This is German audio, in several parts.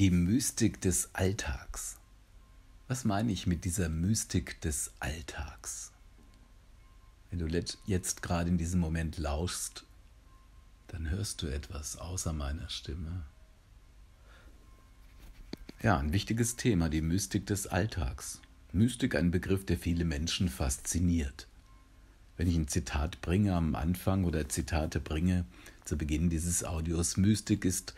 Die Mystik des Alltags. Was meine ich mit dieser Mystik des Alltags? Wenn du jetzt gerade in diesem Moment lauschst, dann hörst du etwas außer meiner Stimme. Ja, ein wichtiges Thema, die Mystik des Alltags. Mystik ein Begriff, der viele Menschen fasziniert. Wenn ich ein Zitat bringe am Anfang oder Zitate bringe zu Beginn dieses Audios, Mystik ist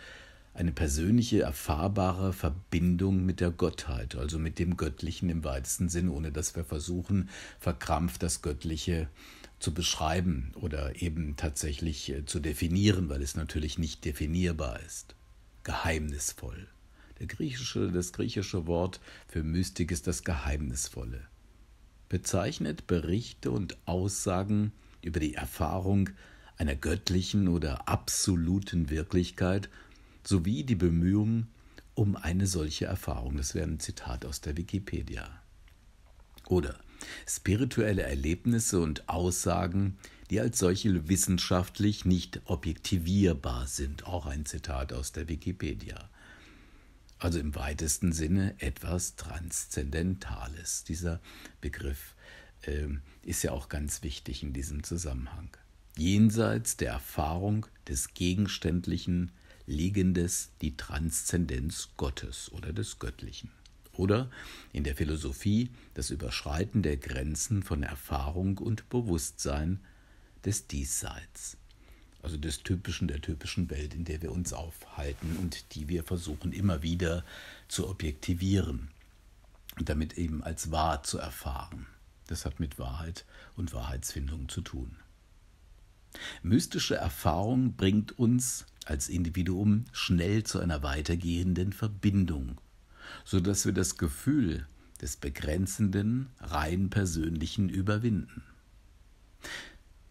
eine persönliche, erfahrbare Verbindung mit der Gottheit, also mit dem Göttlichen im weitesten Sinn, ohne dass wir versuchen, verkrampft das Göttliche zu beschreiben oder eben tatsächlich äh, zu definieren, weil es natürlich nicht definierbar ist. Geheimnisvoll. Der griechische, das griechische Wort für Mystik ist das Geheimnisvolle. Bezeichnet Berichte und Aussagen über die Erfahrung einer göttlichen oder absoluten Wirklichkeit, sowie die Bemühungen um eine solche Erfahrung. Das wäre ein Zitat aus der Wikipedia. Oder spirituelle Erlebnisse und Aussagen, die als solche wissenschaftlich nicht objektivierbar sind. Auch ein Zitat aus der Wikipedia. Also im weitesten Sinne etwas Transzendentales. Dieser Begriff äh, ist ja auch ganz wichtig in diesem Zusammenhang. Jenseits der Erfahrung des Gegenständlichen Liegendes die Transzendenz Gottes oder des Göttlichen. Oder in der Philosophie das Überschreiten der Grenzen von Erfahrung und Bewusstsein des Diesseits. Also des typischen der typischen Welt, in der wir uns aufhalten und die wir versuchen immer wieder zu objektivieren und damit eben als wahr zu erfahren. Das hat mit Wahrheit und Wahrheitsfindung zu tun. Mystische Erfahrung bringt uns als Individuum schnell zu einer weitergehenden Verbindung, so dass wir das Gefühl des begrenzenden, rein persönlichen überwinden.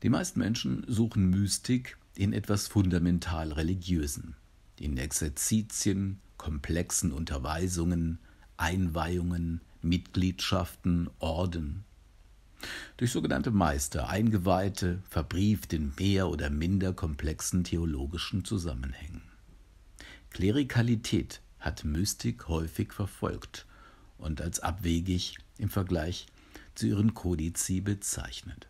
Die meisten Menschen suchen Mystik in etwas fundamental religiösen, in Exerzitien, komplexen Unterweisungen, Einweihungen, Mitgliedschaften, Orden durch sogenannte Meister, Eingeweihte, verbrieft in mehr oder minder komplexen theologischen Zusammenhängen. Klerikalität hat Mystik häufig verfolgt und als abwegig im Vergleich zu ihren Kodizi bezeichnet.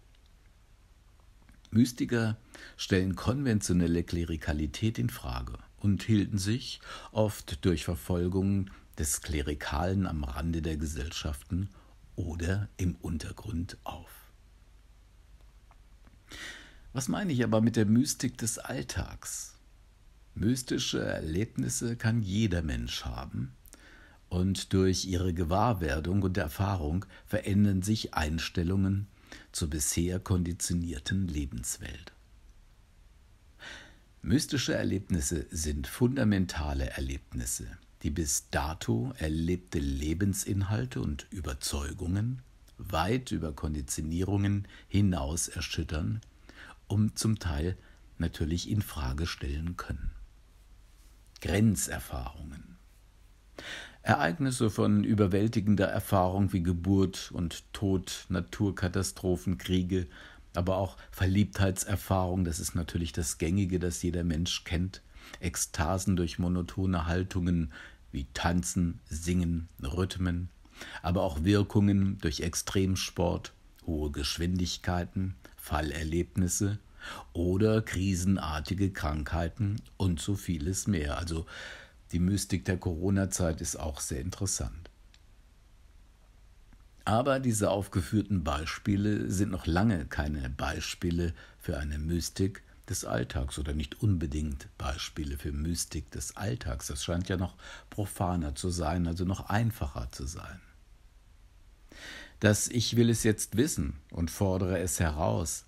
Mystiker stellen konventionelle Klerikalität in Frage und hielten sich, oft durch Verfolgung des Klerikalen am Rande der Gesellschaften, oder im Untergrund auf. Was meine ich aber mit der Mystik des Alltags? Mystische Erlebnisse kann jeder Mensch haben, und durch ihre Gewahrwerdung und Erfahrung verändern sich Einstellungen zur bisher konditionierten Lebenswelt. Mystische Erlebnisse sind fundamentale Erlebnisse, die bis dato erlebte Lebensinhalte und Überzeugungen weit über Konditionierungen hinaus erschüttern und zum Teil natürlich in Frage stellen können. Grenzerfahrungen. Ereignisse von überwältigender Erfahrung wie Geburt und Tod, Naturkatastrophen, Kriege, aber auch Verliebtheitserfahrung, das ist natürlich das Gängige, das jeder Mensch kennt, Ekstasen durch monotone Haltungen wie Tanzen, Singen, Rhythmen, aber auch Wirkungen durch Extremsport, hohe Geschwindigkeiten, Fallerlebnisse oder krisenartige Krankheiten und so vieles mehr. Also die Mystik der Corona-Zeit ist auch sehr interessant. Aber diese aufgeführten Beispiele sind noch lange keine Beispiele für eine Mystik, des Alltags oder nicht unbedingt Beispiele für Mystik des Alltags. Das scheint ja noch profaner zu sein, also noch einfacher zu sein. Das Ich will es jetzt wissen und fordere es heraus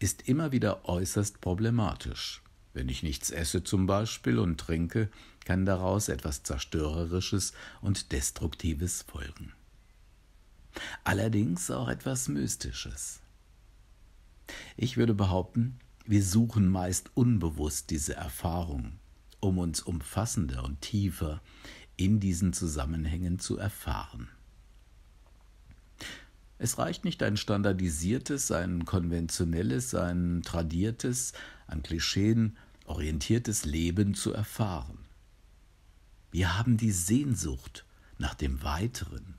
ist immer wieder äußerst problematisch. Wenn ich nichts esse zum Beispiel und trinke, kann daraus etwas Zerstörerisches und Destruktives folgen. Allerdings auch etwas Mystisches. Ich würde behaupten, wir suchen meist unbewusst diese Erfahrung, um uns umfassender und tiefer in diesen Zusammenhängen zu erfahren. Es reicht nicht ein standardisiertes, ein konventionelles, ein tradiertes, an Klischeen orientiertes Leben zu erfahren. Wir haben die Sehnsucht nach dem Weiteren,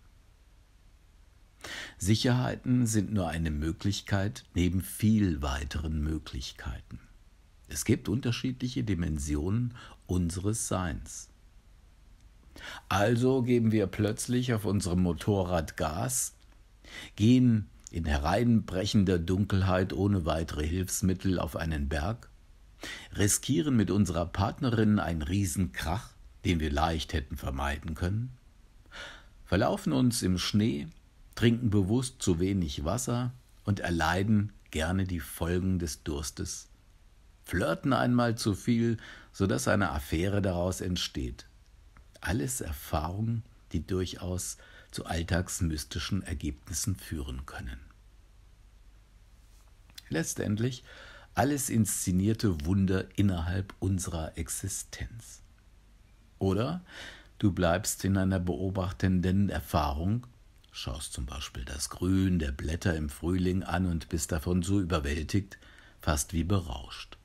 Sicherheiten sind nur eine Möglichkeit neben viel weiteren Möglichkeiten. Es gibt unterschiedliche Dimensionen unseres Seins. Also geben wir plötzlich auf unserem Motorrad Gas, gehen in hereinbrechender Dunkelheit ohne weitere Hilfsmittel auf einen Berg, riskieren mit unserer Partnerin einen Riesenkrach, den wir leicht hätten vermeiden können, verlaufen uns im Schnee trinken bewusst zu wenig Wasser und erleiden gerne die Folgen des Durstes. Flirten einmal zu viel, sodass eine Affäre daraus entsteht. Alles Erfahrungen, die durchaus zu alltagsmystischen Ergebnissen führen können. Letztendlich alles inszenierte Wunder innerhalb unserer Existenz. Oder du bleibst in einer beobachtenden Erfahrung schaust zum Beispiel das Grün der Blätter im Frühling an und bist davon so überwältigt, fast wie berauscht.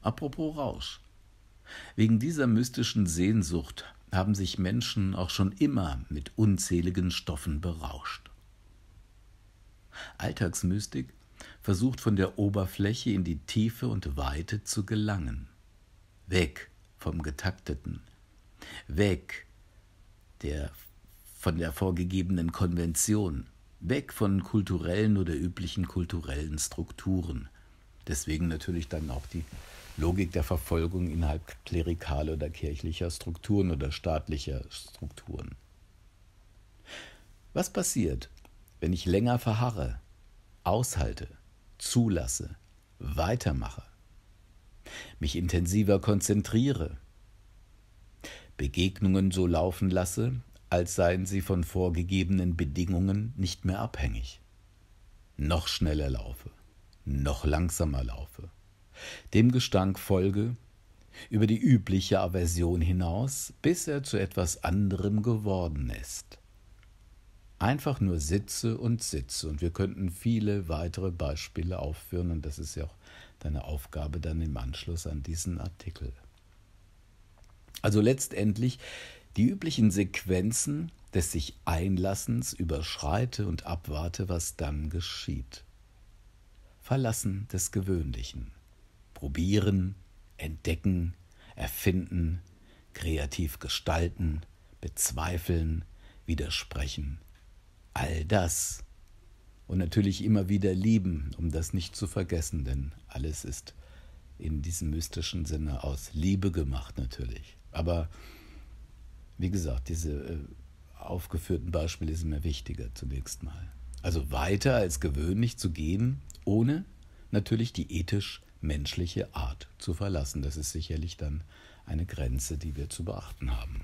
Apropos Rausch. Wegen dieser mystischen Sehnsucht haben sich Menschen auch schon immer mit unzähligen Stoffen berauscht. Alltagsmystik versucht von der Oberfläche in die Tiefe und Weite zu gelangen. Weg vom Getakteten, weg der von der vorgegebenen Konvention, weg von kulturellen oder üblichen kulturellen Strukturen. Deswegen natürlich dann auch die Logik der Verfolgung innerhalb klerikaler oder kirchlicher Strukturen oder staatlicher Strukturen. Was passiert, wenn ich länger verharre, aushalte, zulasse, weitermache, mich intensiver konzentriere, Begegnungen so laufen lasse, als seien sie von vorgegebenen Bedingungen nicht mehr abhängig. Noch schneller laufe, noch langsamer laufe, dem Gestank folge, über die übliche Aversion hinaus, bis er zu etwas anderem geworden ist. Einfach nur sitze und sitze, und wir könnten viele weitere Beispiele aufführen, und das ist ja auch deine Aufgabe dann im Anschluss an diesen Artikel. Also letztendlich die üblichen Sequenzen des sich Einlassens überschreite und abwarte, was dann geschieht. Verlassen des Gewöhnlichen. Probieren, entdecken, erfinden, kreativ gestalten, bezweifeln, widersprechen. All das. Und natürlich immer wieder lieben, um das nicht zu vergessen, denn alles ist in diesem mystischen Sinne aus Liebe gemacht natürlich. Aber wie gesagt, diese äh, aufgeführten Beispiele sind mir wichtiger zunächst mal. Also weiter als gewöhnlich zu gehen, ohne natürlich die ethisch-menschliche Art zu verlassen. Das ist sicherlich dann eine Grenze, die wir zu beachten haben.